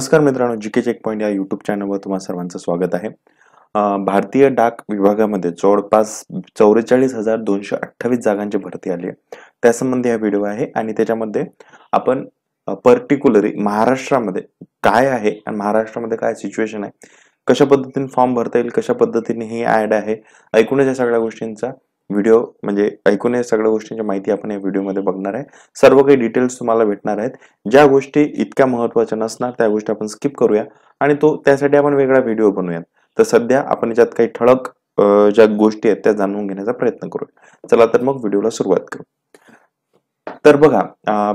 नमस्कार मित्रांनो G K check point या युट्यूब चॅनलवर तुम्हाला सर्वांचं स्वागत आहे भारतीय डाक विभागामध्ये जवळपास चौवेचाळीस हजार दोनशे अठ्ठावीस जागांची भरती आली आहे त्यासंबंधी हा व्हिडिओ आहे आणि त्याच्यामध्ये आपण पर्टिक्युलरली महाराष्ट्रामध्ये काय आहे आणि महाराष्ट्रामध्ये काय सिच्युएशन आहे कशा पद्धतीने फॉर्म भरता येईल कशा पद्धतीने ही ॲड आहे ऐकूनच या सगळ्या गोष्टींचा व्हिडिओ म्हणजे ऐकून या सगळ्या गोष्टींची माहिती आपण या व्हिडिओमध्ये बघणार आहे सर्व काही डिटेल्स तुम्हाला भेटणार आहेत ज्या गोष्टी इतक्या महत्वाच्या नसणार त्या गोष्टी आपण स्किप करूया आणि तो त्यासाठी आपण वेगळा व्हिडिओ बनवूयात तर सध्या आपण याच्यात काही ठळक ज्या गोष्टी आहेत त्या जाणून घेण्याचा प्रयत्न करूया चला तर मग व्हिडिओला सुरुवात करू तर बघा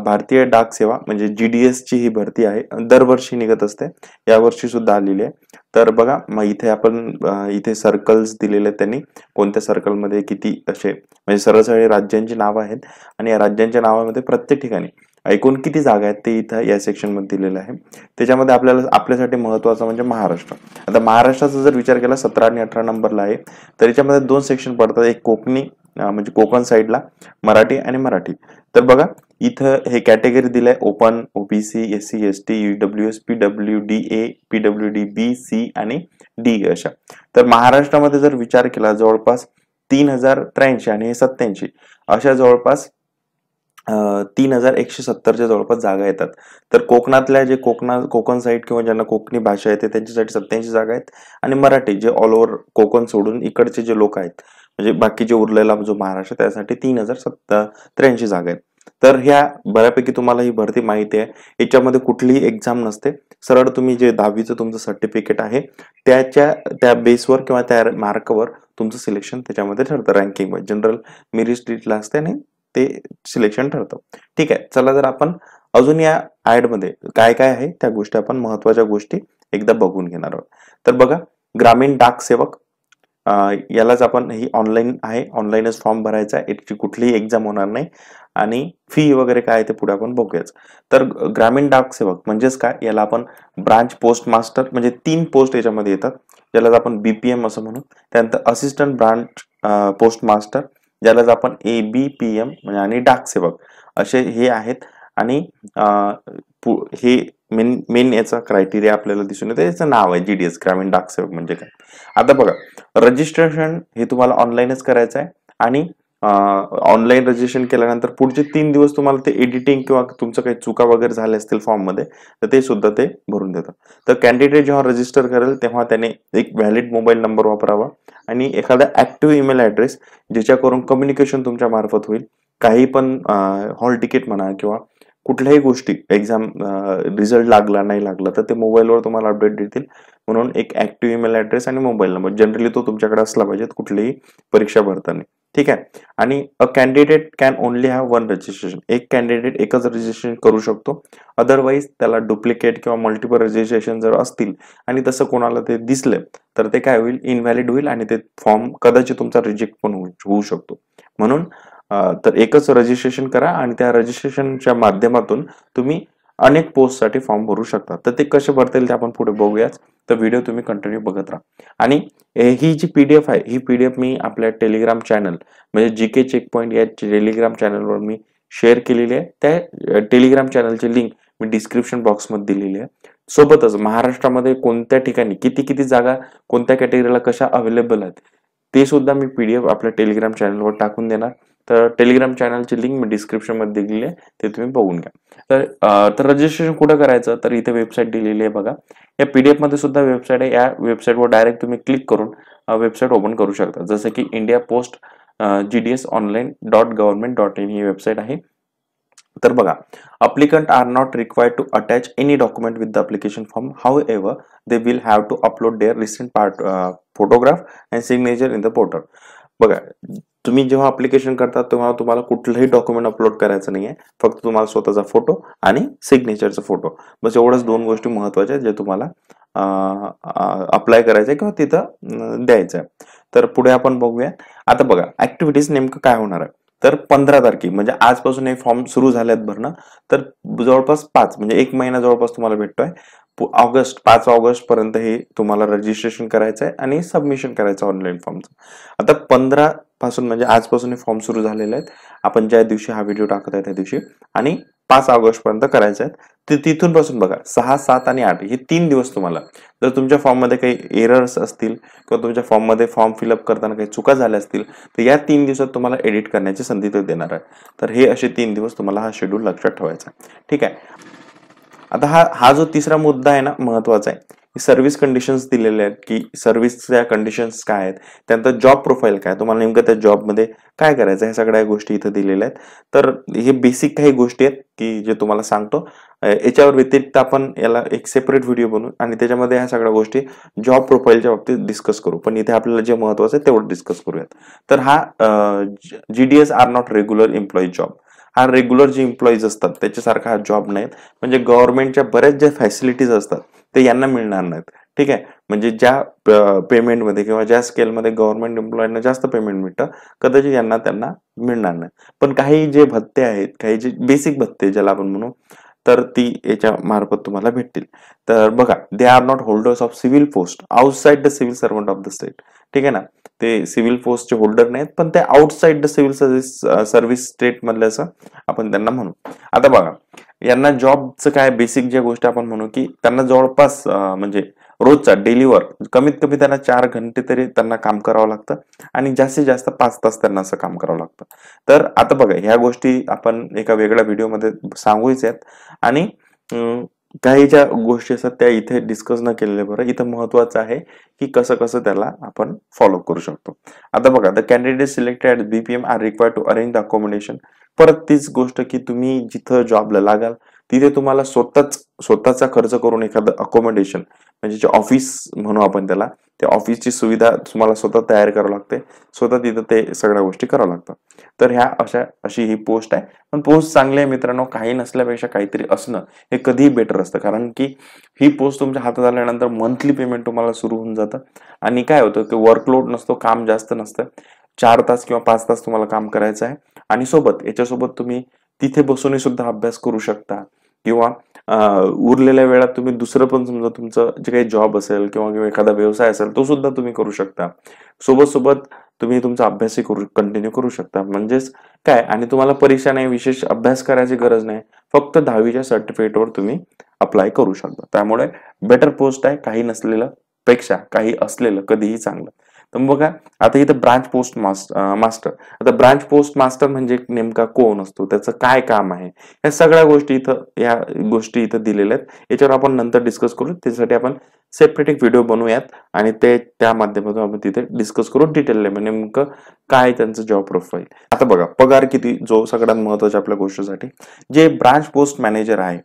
भारतीय डाक सेवा म्हणजे जी डी एसची ही भरती आहे दरवर्षी निघत असते यावर्षी सुद्धा आलेली आहे तर बघा मग इथे आपण इथे सर्कल्स दिलेले आहेत त्यांनी कोणत्या सर्कलमध्ये किती असे म्हणजे सरळसरळ राज्यांची नावं आहेत आणि या राज्यांच्या नावामध्ये प्रत्येक ठिकाणी ऐकून किती जागा आहेत ते इथं या सेक्शनमध्ये दिलेलं आहे त्याच्यामध्ये आपल्याला आपल्यासाठी महत्वाचं म्हणजे महाराष्ट्र आता महाराष्ट्राचा जर विचार केला सतरा आणि अठरा नंबरला आहे तर याच्यामध्ये दोन सेक्शन पडतात एक कोकणी म्हणजे कोकण साईडला मराठी आणि मराठी तर बघा इथं हे कॅटेगरी दिले open OBC S C S T W S P W D A P W D B C आणि डी अशा तर महाराष्ट्रामध्ये जर विचार केला जवळपास तीन हजार त्र्याऐंशी आणि हे सत्याऐंशी अशा जवळपास तीन हजार एकशे सत्तरच्या जवळपास जागा येतात तर कोकणातल्या जे कोकणा कोकण साईड किंवा ज्यांना कोकणी भाषा येते त्यांच्यासाठी सत्याऐंशी जागा आहेत आणि मराठी जे ऑल ओव्हर कोकण सोडून इकडचे जे लोक आहेत म्हणजे बाकी जे उरलेला जो महाराष्ट्र त्यासाठी तीन हजार सत्ता त्र्याऐंशी जागा आहेत तर ह्या बऱ्यापैकी तुम्हाला ही भरती माहिती आहे याच्यामध्ये कुठलीही एक्झाम नसते सरळ तुम्ही जे दहावीचं तुमचं सर्टिफिकेट आहे त्याच्या त्या बेसवर किंवा त्या मार्कवर तुमचं सिलेक्शन त्याच्यामध्ये ठरतं रँकिंग जनरल स्ट्रीटला असते आणि ते सिलेक्शन ठरतं ठीक आहे चला जर आपण अजून या ऍडमध्ये काय काय आहे त्या गोष्टी आपण महत्वाच्या गोष्टी एकदा बघून घेणार आहोत तर बघा ग्रामीण डाक सेवक यालाच आपण ही ऑनलाईन आहे ऑनलाईनच फॉर्म भरायचा आहे याची कुठलीही एक्झाम होणार नाही आणि फी वगैरे काय आहे ते पुढे आपण बघूयाच तर ग्रामीण डाकसेवक म्हणजेच काय याला आपण ब्रांच पोस्ट मास्टर म्हणजे तीन पोस्ट याच्यामध्ये येतात ज्यालाच आपण बीपीएम असं म्हणू त्यानंतर असिस्टंट ब्रांच पोस्ट मास्टर ज्यालाच आपण ए बी पी एम आणि डाकसेवक असे हे आहेत आणि हे मेन मेन याचा क्रायटेरिया आपल्याला दिसून येतं याचं नाव आहे जी डी एस ग्रामीण डाकसेवक म्हणजे काय आता बघा रजिस्ट्रेशन हे तुम्हाला ऑनलाईनच करायचं आहे आणि ऑनलाईन रजिस्ट्रेशन केल्यानंतर पुढचे तीन दिवस तुम्हाला ते एडिटिंग किंवा तुमचं काही चुका वगैरे झाल्या असतील फॉर्ममध्ये तर ते सुद्धा ते भरून देतात तर कॅन्डिडेट जेव्हा रजिस्टर करेल तेव्हा त्याने एक व्हॅलिड मोबाईल नंबर वापरावा आणि एखादा ऍक्टिव्ह ईमेल ऍड्रेस ज्याच्याकरून कम्युनिकेशन तुमच्या मार्फत होईल काही पण हॉल तिकीट म्हणा किंवा कुठल्याही गोष्टी एक्झाम रिझल्ट लागला नाही लागला तर ते मोबाईलवर तुम्हाला अपडेट देतील म्हणून एक ऍक्टिव्ह ईमेल ऍड्रेस आणि मोबाईल नंबर जनरली तो तुमच्याकडे असला पाहिजे कुठलीही परीक्षा भरताना ठीक आहे आणि a candidate can only have one registration एक कॅन्डिडेट एकच रजिस्ट्रेशन करू शकतो अदरवाईज त्याला डुप्लिकेट किंवा मल्टिपल रजिस्ट्रेशन जर असतील आणि तसं कोणाला ते दिसलं तर ते काय होईल इनव्हॅलिड होईल आणि ते फॉर्म कदाचित तुमचा रिजेक्ट पण होऊ शकतो म्हणून तर एकच रजिस्ट्रेशन करा आणि त्या रजिस्ट्रेशनच्या माध्यमातून तुम्ही अनेक पोस्टसाठी फॉर्म भरू शकता तर ते कसे भरता येईल ते आपण पुढे बघूयाच तर व्हिडिओ तुम्ही कंटिन्यू बघत राहा आणि ही जी पी डी एफ आहे ही पी डी एफ मी आपल्या टेलिग्राम चॅनल म्हणजे जी के चेक पॉईंट या टेलिग्राम चॅनलवर मी शेअर केलेली आहे त्या टेलिग्राम चॅनलची लिंक मी डिस्क्रिप्शन बॉक्समध्ये दिलेली आहे सोबतच महाराष्ट्रामध्ये कोणत्या ठिकाणी किती किती जागा कोणत्या कॅटेगरीला कशा अवेलेबल आहेत ते सुद्धा मी पी डी एफ आपल्या टेलिग्राम चॅनलवर टाकून देणार तर टेलिग्राम चॅनलची लिंक मी डिस्क्रिप्शनमध्ये दिलेली आहे ते तुम्ही बघून घ्या तर तर रजिस्ट्रेशन कुठं करायचं तर इथे वेबसाईट दिलेली आहे बघा या मध्ये सुद्धा वेबसाईट आहे या वेबसाईटवर डायरेक्ट तुम्ही क्लिक करून वेबसाईट ओपन करू शकता जसं की India post G D S online dot government dot in ही वेबसाईट आहे तर बघा applicant are not required to attach any document with the application form however they will have to upload their recent part photograph and signature in the portal बघा तुम्ही जेव्हा application करता तेव्हा तुम्हाला कुठलंही डॉक्युमेंट अपलोड करायचं नाही आहे फक्त तुम्हाला स्वतःचा फोटो आणि सिग्नेचरचा फोटो बस एवढ्याच दोन गोष्टी महत्वाच्या जे तुम्हाला अप्लाय करायचं आहे किंवा तिथं द्यायचं आहे तर पुढे आपण बघूया आता बघा ऍक्टिव्हिटीज नेमकं काय होणार आहे तर पंधरा तारखे म्हणजे आजपासून हे फॉर्म सुरू आहेत भरणं तर जवळपास पाच म्हणजे एक महिना जवळपास तुम्हाला भेटतोय ऑगस्ट पाच ऑगस्ट पर्यंत हे तुम्हाला रजिस्ट्रेशन करायचं आहे आणि सबमिशन करायचं ऑनलाईन फॉर्मचं आता पंधरा पासून म्हणजे आजपासून हे फॉर्म सुरू झालेले आहेत आपण ज्या दिवशी हा व्हिडिओ टाकत आहे त्या दिवशी आणि पाच ऑगस्ट पर्यंत करायचे आहेत ते तिथून पासून बघा सहा सात आणि आठ हे तीन दिवस तुम्हाला जर तुमच्या फॉर्ममध्ये काही एरर्स असतील किंवा तुमच्या फॉर्ममध्ये फॉर्म फिलअप करताना काही चुका झाल्या असतील तर या तीन दिवसात तुम्हाला एडिट करण्याची संधी देणार आहे तर हे असे तीन दिवस तुम्हाला हा शेड्यूल लक्षात ठेवायचा ठीक आहे आता हा हा जो तिसरा मुद्दा आहे ना महत्वाचा आहे सर्व्हिस कंडिशन्स दिलेल्या आहेत की सर्व्हिसच्या कंडिशन्स काय आहेत त्यानंतर जॉब प्रोफाईल काय तुम्हाला नेमकं त्या जॉबमध्ये काय करायचं ह्या सगळ्या गोष्टी इथं दिलेल्या आहेत तर हे बेसिक काही गोष्टी आहेत की जे तुम्हाला सांगतो याच्यावर व्यतिरिक्त आपण याला एक सेपरेट व्हिडिओ बनवू आणि त्याच्यामध्ये ह्या सगळ्या गोष्टी जॉब प्रोफाईलच्या बाबतीत डिस्कस करू पण इथे आपल्याला जे महत्वाचं आहे तेवढं डिस्कस करूयात तर हा जी are not regular employee job हा रेग्युलर जे इम्प्लॉईज असतात त्याच्यासारखा हा जॉब नाहीत म्हणजे गव्हर्नमेंटच्या बऱ्याच ज्या फॅसिलिटीज असतात ते यांना मिळणार नाहीत ठीक आहे म्हणजे ज्या पेमेंटमध्ये किंवा ज्या स्केलमध्ये गव्हर्नमेंट एम्प्लॉईना जास्त पेमेंट मिळतं कदाचित यांना त्यांना मिळणार नाही पण काही जे भत्ते आहेत काही जे बेसिक भत्ते ज्याला आपण म्हणू तर ती याच्या मार्फत तुम्हाला भेटतील तर बघा they are not holders of civil post outside the civil servant of the state ठीक आहे ना ते सिव्हिल फोर्सचे होल्डर नाहीत पण ते outside the civil service service state मधले असं आपण त्यांना म्हणू आता बघा यांना जॉबचं काय बेसिक ज्या गोष्टी आपण म्हणू की त्यांना जवळपास म्हणजे रोजचा डेली वर्क कमीत कमी त्यांना चार घंटे तरी त्यांना काम करावं लागतं आणि जास्तीत जास्त पाच तास त्यांना असं काम करावं लागतं तर आता बघा ह्या गोष्टी आपण एका वेगळ्या व्हिडिओमध्ये सांगूच आहेत आणि काही ज्या गोष्टी असतात त्या इथे डिस्कस न केलेल्या बरं इथं महत्वाचं आहे की कसं कसं त्याला आपण फॉलो करू शकतो आता बघा the candidate selected BPM are require to arrange the accommodation परत तीच गोष्ट की तुम्ही जिथं जॉबला लागाल तिथे तुम्हाला स्वतःच स्वतःचा खर्च करून एखादं अकोमोडेशन म्हणजे जे ऑफिस म्हणू आपण त्याला त्या ऑफिसची सुविधा तुम्हाला स्वतः तयार करावं लागते स्वतः तिथं ते सगळ्या गोष्टी करावं लागतात तर ह्या अशा अशी ही पोस्ट आहे पण पोस्ट चांगली आहे मित्रांनो काही नसल्यापेक्षा काहीतरी असणं हे कधीही बेटर असतं कारण की ही पोस्ट तुमच्या हातात आल्यानंतर मंथली पेमेंट तुम्हाला सुरू होऊन जातं आणि काय होतं की वर्कलोड नसतो काम जास्त नसतं चार तास किंवा पाच तास तुम्हाला काम करायचं आहे आणि सोबत याच्यासोबत तुम्ही तिथे बसूनही सुद्धा अभ्यास करू शकता किंवा उरलेल्या वेळात तुम्ही दुसरं पण समजा तुमचं जे काही जॉब असेल किंवा एखादा व्यवसाय असेल तो सुद्धा तुम्ही करू शकता सोबत सोबत तुम्ही तुमचा अभ्यासही करू कंटिन्यू करू शकता म्हणजेच काय आणि तुम्हाला परीक्षा नाही विशेष अभ्यास करायची गरज नाही फक्त दहावीच्या सर्टिफिकेटवर तुम्ही अप्लाय करू शकता त्यामुळे बेटर पोस्ट आहे काही नसलेलं पेक्षा काही असलेलं कधीही चांगलं तर मग बघा आता इथं ब्रांच पोस्ट मास्टर आता ब्रांच पोस्ट मास्टर म्हणजे नेमका कोण असतो त्याचं काय काम आहे या सगळ्या गोष्टी इथं या गोष्टी इथं दिलेल्या आहेत याच्यावर आपण नंतर डिस्कस करू त्यासाठी आपण सेपरेट एक व्हिडिओ बनवूयात आणि ते त्या माध्यमातून आपण तिथे डिस्कस करू डिटेल म्हणजे नेमकं काय त्यांचं जॉब प्रोफाईल आता बघा पगार किती जो सगळ्यात महत्वाच्या आपल्या गोष्टीसाठी जे ब्रांच पोस्ट मॅनेजर आहे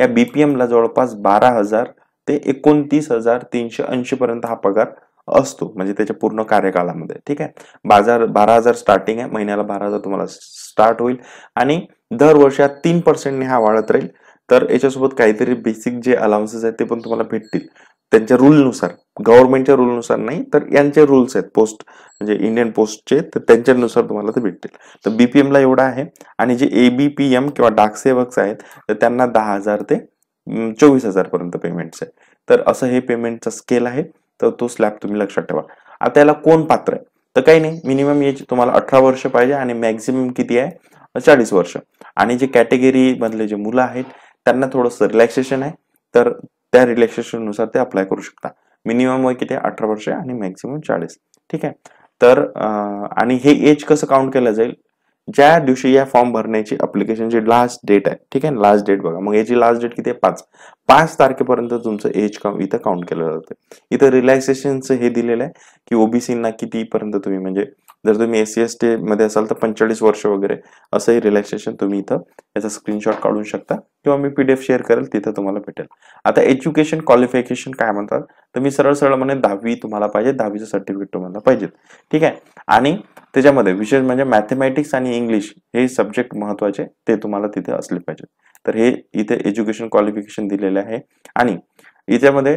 या बीपीएमला जवळपास बारा हजार ते एकोणतीस हजार तीनशे ऐंशी पर्यंत हा पगार असतो म्हणजे त्याच्या पूर्ण कार्यकाळामध्ये ठीक आहे बाजार बारा हजार स्टार्टिंग आहे महिन्याला बारा हजार तुम्हाला स्टार्ट होईल आणि दरवर्षी तीन पर्सेंटने हा वाढत राहील तर याच्यासोबत काहीतरी बेसिक जे अलाउन्सेस आहेत ते पण तुम्हाला भेटतील त्यांच्या रूलनुसार गव्हर्नमेंटच्या रूलनुसार नाही तर यांचे रूल्स आहेत पोस्ट म्हणजे इंडियन पोस्टचे तर त्यांच्यानुसार तुम्हाला ते भेटतील तर बीपीएमला एवढा आहे आणि जे एबीपीएम किंवा डाक सेवक्स आहेत तर त्यांना दहा हजार ते चोवीस हजारपर्यंत पेमेंट्स आहे तर असं हे पेमेंटचा स्केल आहे तर तो स्लॅब तुम्ही लक्षात ठेवा आता याला कोण पात्र आहे तर काही नाही मिनिमम एज तुम्हाला अठरा वर्ष पाहिजे आणि मॅक्झिमम किती आहे चाळीस वर्ष आणि जे कॅटेगरी मधले जे मुलं आहेत त्यांना थोडंसं रिलॅक्सेशन आहे तर त्या रिलॅक्सेशन नुसार ते अप्लाय करू शकता मिनिमम वय किती अठरा वर्ष आणि मॅक्झिमम चाळीस ठीक आहे तर आणि हे एज कसं काउंट केलं जाईल ज्या दिवशी या फॉर्म भरण्याची अप्लिकेशनची लास्ट डेट आहे ठीक आहे लास्ट डेट बघा मग याची लास्ट डेट किती आहे पाच पाच तारखेपर्यंत तुमचं एज इथं काउंट केलं जातं इथं रिलॅक्सेशनचं हे दिलेलं आहे की ओबीसींना कितीपर्यंत तुम्ही म्हणजे जर तुम्ही एस सी एस टी मध्ये असाल तर पंचेचाळीस वर्ष वगैरे असंही रिलॅक्सेशन तुम्ही इथं याचा स्क्रीनशॉट काढू शकता किंवा मी पीडीएफ शेअर करेल तिथं तुम्हाला भेटेल आता एज्युकेशन क्वालिफिकेशन काय म्हणतात तर मी सरळ सरळ म्हणे दहावी तुम्हाला पाहिजे दहावीचं सर्टिफिकेट तुम्हाला पाहिजे ठीक आहे आणि त्याच्यामध्ये विशेष म्हणजे मॅथमॅटिक्स आणि इंग्लिश हे सब्जेक्ट महत्वाचे ते तुम्हाला तिथे असले पाहिजे तर हे इथे एज्युकेशन क्वालिफिकेशन दिलेले आहे आणि याच्यामध्ये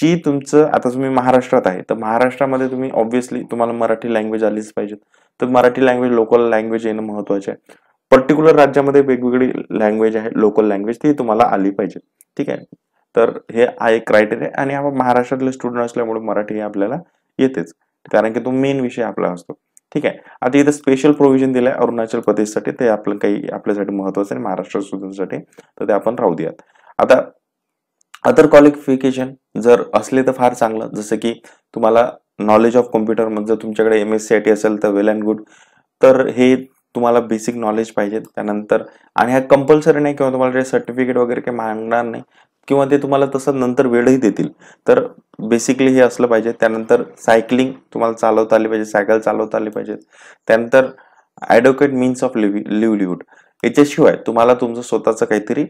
जी तुमचं आता तुम्ही महाराष्ट्रात आहे तर महाराष्ट्रामध्ये तुम्ही ऑब्व्हियसली तुम्हाला मराठी लँग्वेज आलीच पाहिजे तर मराठी लँग्वेज लोकल लँग्वेज येणं महत्वाचे आहे पर्टिक्युलर राज्यामध्ये वेगवेगळी लँग्वेज आहे लोकल लँग्वेज ती तुम्हाला आली पाहिजे ठीक आहे तर हे आहे एक क्रायटेरिया आणि आपण महाराष्ट्रातले स्टुडंट असल्यामुळे मराठी हे आपल्याला येतेच कारण की तो मेन विषय आपला असतो ठीक आहे आता इथं स्पेशल प्रोव्हिजन दिलं आहे अरुणाचल प्रदेशसाठी ते आपलं काही आपल्यासाठी महत्वाचं आणि महाराष्ट्र स्टुडंटसाठी तर ते आपण राहू देऊयात आता अदर क्वालिफिकेशन जर असले तर फार चांगलं जसं की तुम्हाला नॉलेज ऑफ कॉम्प्युटर जर तुमच्याकडे M S C I T असेल तर वेल अँड गुड तर हे तुम्हाला बेसिक नॉलेज पाहिजे त्यानंतर आणि हा कंपल्सरी नाही किंवा तुम्हाला सर्टिफिकेट वगैरे काही मागणार नाही किंवा ते तुम्हाला तसं नंतर वेळही देतील तर बेसिकली हे असलं पाहिजे त्यानंतर सायकलिंग तुम्हाला चालवता आली पाहिजे सायकल चालवता आली पाहिजेत त्यानंतर advocate means of live livelihood याच्याशिवाय तुम्हाला तुमचं स्वतःचं काहीतरी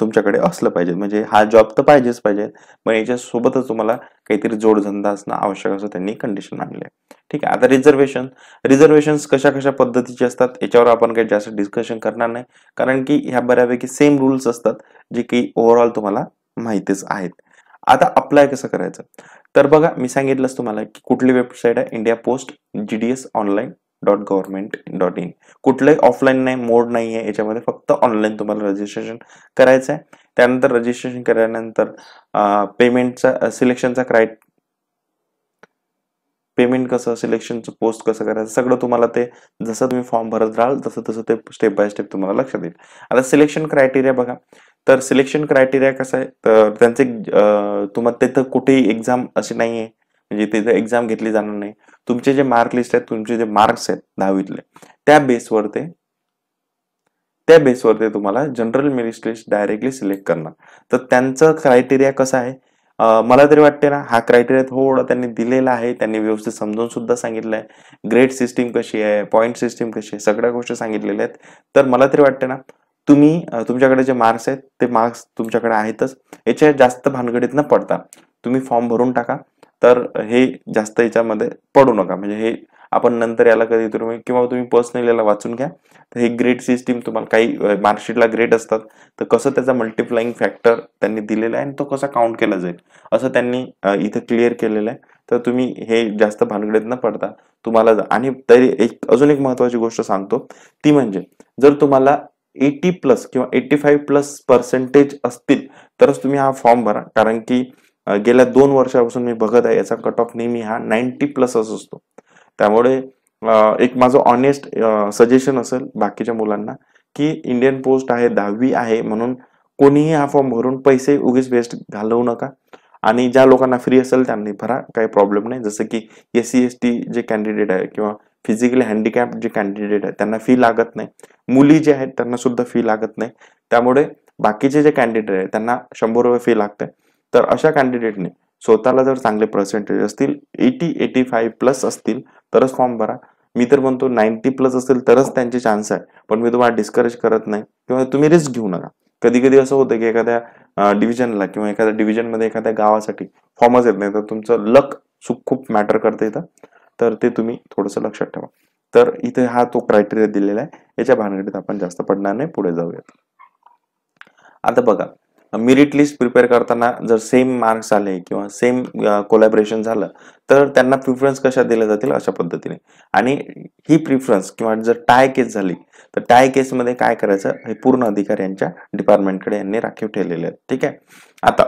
तुमच्याकडे असलं पाहिजे म्हणजे हा जॉब तर पाहिजेच पाहिजे पण याच्यासोबतच तुम्हाला काहीतरी जोडधंदा असणं आवश्यक असं त्यांनी कंडिशन मांडले ठीक आहे आता रिझर्वेशन रिझर्वेशन कशा कशा पद्धतीचे असतात याच्यावर आपण काही जास्त डिस्कशन करणार नाही कारण की ह्या बऱ्यापैकी सेम रूल्स असतात जे की ओव्हरऑल तुम्हाला माहितीच आहेत आता अप्लाय कसं करायचं तर बघा मी सांगितलंच तुम्हाला की कुठली वेबसाईट आहे India post G D S online dot government dot in कुठलंही ऑफलाईन नाही मोड नाही आहे याच्यामध्ये फक्त ऑनलाईन तुम्हाला रजिस्ट्रेशन करायचं आहे त्यानंतर रजिस्ट्रेशन केल्यानंतर पेमेंटचा सिलेक्शनचा क्राय पेमेंट कसं सिलेक्शनचं पोस्ट कसं करायचं सगळं तुम्हाला ते जसं तुम्ही फॉर्म भरत राहाल तसं तसं ते स्टेप बाय स्टेप तुम्हाला लक्षात येईल आता सिलेक्शन क्रायटेरिया बघा तर सिलेक्शन क्रायटेरिया कसं आहे तर त्यांचे तुम्हाला तिथं कुठेही एक्झाम असे नाही आहे म्हणजे तिथं एक्झाम घेतली जाणार नाही तुमचे जे मार्क लिस्ट आहेत तुमचे जे मार्क्स आहेत दहावीतले त्या बेसवर ते त्या बेसवर ते तुम्हाला general merit list directly select करणार तर त्यांचं क्रायटेरिया कसं आहे मला तरी वाटते ना हा क्रायटेरिया थोडा त्यांनी दिलेला आहे त्यांनी व्यवस्थित समजून सुद्धा सांगितलं आहे ग्रेड सिस्टीम कशी आहे पॉईंट सिस्टीम कशी आहे सगळ्या गोष्टी सांगितलेल्या आहेत तर मला तरी वाटते ना तुम्ही तुमच्याकडे जे मार्क्स आहेत ते मार्क्स तुमच्याकडे आहेतच याच्या जास्त भानगडीत न पडता तुम्ही फॉर्म भरून टाका तर हे जास्त याच्यामध्ये पडू नका म्हणजे हे आपण नंतर याला कधी तुम्ही किंवा तुम्ही पर्सनली याला वाचून घ्या तर हे ग्रेड सिस्टीम तुम्हाला काही मार्कशीटला ग्रेड असतात तर कसं त्याचा मल्टिप्लाईंग फॅक्टर त्यांनी दिलेला आहे आणि तो कसा काउंट केला जाईल असं त्यांनी इथे क्लिअर केलेलं आहे तर तुम्ही हे जास्त भानगडीत न पडता तुम्हाला आणि तरी एक अजून एक महत्वाची गोष्ट सांगतो ती म्हणजे जर तुम्हाला एटी प्लस किंवा एटी फाईव्ह प्लस पर्सेंटेज असतील तरच तुम्ही हा फॉर्म भरा कारण की गेल्या दोन वर्षापासून मी बघत आहे याचा कट ऑफ नेहमी हा नाईन्टी प्लसच असतो त्यामुळे एक माझं ऑनेस्ट सजेशन असेल बाकीच्या मुलांना की इंडियन पोस्ट आहे दहावी आहे म्हणून कोणीही हा फॉर्म भरून पैसे उगीच वेस्ट घालवू नका आणि ज्या लोकांना फ्री असेल त्यांनी भरा काही प्रॉब्लेम नाही जसं की एस सी एस टी जे कॅन्डिडेट आहे किंवा फिजिकली हँडिकॅप जे कॅन्डिडेट आहेत त्यांना फी लागत नाही मुली जे आहेत त्यांना सुद्धा फी लागत नाही त्यामुळे बाकीचे जे कॅन्डिडेट आहेत त्यांना शंभर रुपये फी लागते तर अशा कॅन्डिडेटने स्वतःला जर चांगले पर्सेंटेज असतील एटी एटी फाईव्ह प्लस असतील तरच फॉर्म भरा मी तर म्हणतो नाईन्टी प्लस असतील तरच त्यांचे चान्स आहे पण मी तुम्हाला डिस्करेज करत नाही किंवा तुम्ही रिस्क घेऊ नका कधी कधी असं होतं की एखाद्या डिव्हिजनला किंवा एखाद्या डिव्हिजनमध्ये एखाद्या गावासाठी फॉर्मच येत नाही तर तुमचं लक खूप मॅटर करते इथं तर ते तुम्ही थोडंसं लक्षात ठेवा तर इथे हा तो क्रायटेरिया दिलेला आहे याच्या भानगडीत आपण जास्त पडणार नाही पुढे जाऊयात आता बघा मेरिट लिस्ट प्रिपेअर करताना जर सेम मार्क्स आले किंवा सेम कोलॅबरेशन झालं तर त्यांना प्रिफरन्स कशा दिल्या जातील अशा पद्धतीने आणि ही प्रिफरन्स किंवा जर टाय केस झाली तर टाय केसमध्ये काय करायचं हे पूर्ण अधिकार यांच्या डिपार्टमेंटकडे यांनी राखीव ठेवलेले आहेत ठीक आहे आता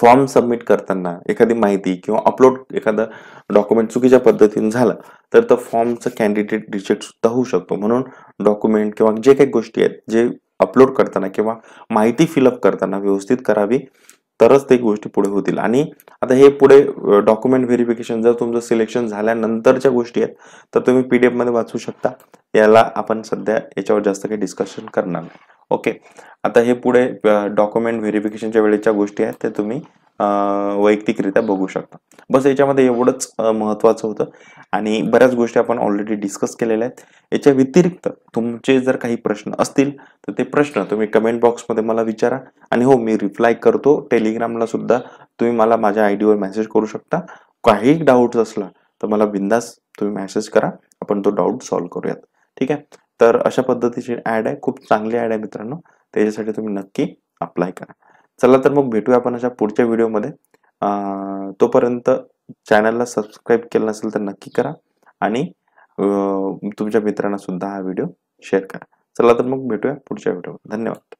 फॉर्म सबमिट करताना एखादी माहिती किंवा अपलोड एखादं डॉक्युमेंट चुकीच्या पद्धतीने झाला तर तो फॉर्मचा कॅन्डिडेट रिजेक्ट सुद्धा होऊ शकतो म्हणून डॉक्युमेंट किंवा जे काही गोष्टी आहेत जे अपलोड करताना किंवा माहिती फिलअप करताना व्यवस्थित करावी तरच ते गोष्टी पुढे होतील आणि आता हे पुढे डॉक्युमेंट व्हेरिफिकेशन जर तुमचं सिलेक्शन झाल्यानंतरच्या गोष्टी आहेत तर तुम्ही पीडीएफ मध्ये वाचू शकता याला आपण सध्या याच्यावर जास्त काही डिस्कशन करणार नाही ओके आता हे पुढे डॉक्युमेंट व्हेरिफिकेशनच्या वेळेच्या गोष्टी आहेत ते तुम्ही वैयक्तिकरित्या बघू शकता बस याच्यामध्ये एवढंच महत्वाचं होतं आणि बऱ्याच गोष्टी आपण ऑलरेडी डिस्कस केलेल्या आहेत याच्या व्यतिरिक्त तुमचे जर काही प्रश्न असतील तर ते प्रश्न तुम्ही कमेंट बॉक्समध्ये मला विचारा आणि हो मी रिप्लाय करतो टेलिग्रामला सुद्धा तुम्ही मला माझ्या आय डीवर मेसेज करू शकता काही डाऊट्स असला तर मला बिंदास तुम्ही मेसेज करा आपण तो डाऊट सॉल्व्ह करूयात ठीक आहे तर अशा पद्धतीची ॲड आहे खूप चांगली ॲड आहे मित्रांनो त्याच्यासाठी तुम्ही नक्की अप्लाय करा चला तर मग भेटूया आपण अशा पुढच्या व्हिडिओमध्ये तोपर्यंत चॅनलला सबस्क्राईब केलं नसेल तर नक्की करा आणि तुमच्या मित्रांना सुद्धा हा व्हिडिओ शेअर करा चला तर मग भेटूया पुढच्या व्हिडिओमध्ये धन्यवाद